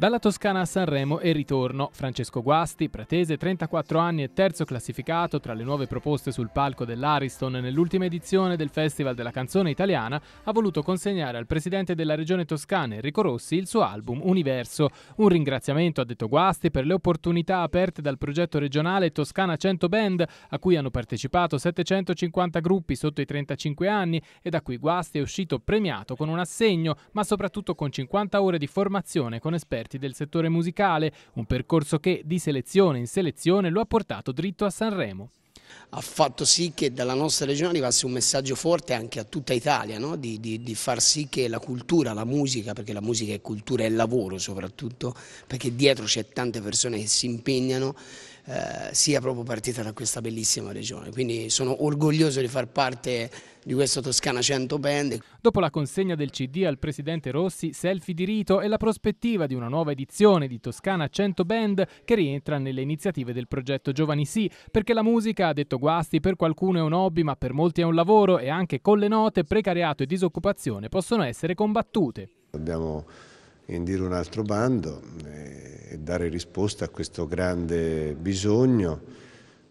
Dalla Toscana a Sanremo e ritorno, Francesco Guasti, pratese 34 anni e terzo classificato tra le nuove proposte sul palco dell'Ariston nell'ultima edizione del Festival della canzone italiana, ha voluto consegnare al presidente della regione toscana Enrico Rossi il suo album Universo. Un ringraziamento, ha detto Guasti, per le opportunità aperte dal progetto regionale Toscana 100 Band, a cui hanno partecipato 750 gruppi sotto i 35 anni e da cui Guasti è uscito premiato con un assegno, ma soprattutto con 50 ore di formazione con esperti esperti del settore musicale, un percorso che di selezione in selezione lo ha portato dritto a Sanremo ha fatto sì che dalla nostra regione arrivasse un messaggio forte anche a tutta Italia, no? di, di, di, far sì che la cultura, la musica, perché la musica è cultura e lavoro soprattutto, perché dietro c'è tante persone che si impegnano eh, sia proprio partita da questa bellissima regione. Quindi sono orgoglioso di far parte di questo Toscana 100 Band. Dopo la consegna del CD al presidente Rossi, selfie di rito e la prospettiva di una nuova edizione di Toscana 100 Band che rientra nelle iniziative del progetto Giovani Sì, perché la musica, ha detto Guasti, per qualcuno è un hobby ma per molti è un lavoro e anche con le note precariato e disoccupazione possono essere combattute. Abbiamo indire un altro bando eh, e dare risposta a questo grande bisogno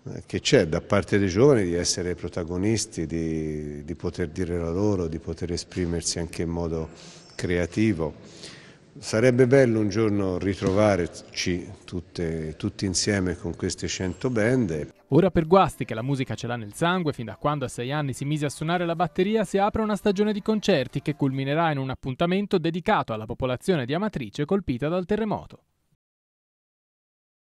eh, che c'è da parte dei giovani di essere protagonisti, di, di poter dire la loro, di poter esprimersi anche in modo creativo. Sarebbe bello un giorno ritrovarci tutte, tutti insieme con queste 100 band. Ora per Guasti, che la musica ce l'ha nel sangue, fin da quando a sei anni si mise a suonare la batteria, si apre una stagione di concerti che culminerà in un appuntamento dedicato alla popolazione di Amatrice colpita dal terremoto.